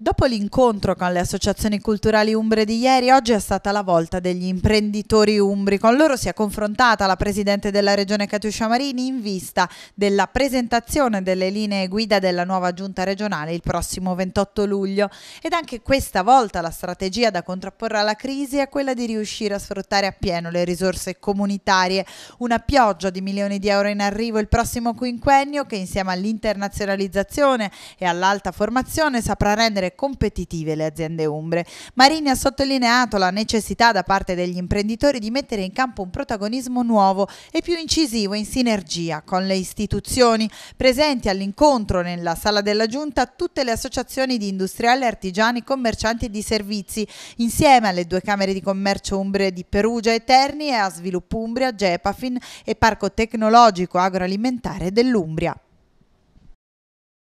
Dopo l'incontro con le associazioni culturali umbre di ieri, oggi è stata la volta degli imprenditori umbri. Con loro si è confrontata la Presidente della Regione Catiuscia Marini in vista della presentazione delle linee guida della nuova giunta regionale il prossimo 28 luglio. Ed anche questa volta la strategia da contrapporre alla crisi è quella di riuscire a sfruttare appieno le risorse comunitarie. Una pioggia di milioni di euro in arrivo il prossimo quinquennio che insieme all'internazionalizzazione e all'alta formazione saprà rendere rendere competitive le aziende umbre. Marini ha sottolineato la necessità da parte degli imprenditori di mettere in campo un protagonismo nuovo e più incisivo in sinergia con le istituzioni presenti all'incontro nella sala della giunta tutte le associazioni di industriali, artigiani, commercianti e di servizi insieme alle due camere di commercio umbre di Perugia e Terni e a Sviluppo Umbria, Gepafin e Parco Tecnologico Agroalimentare dell'Umbria.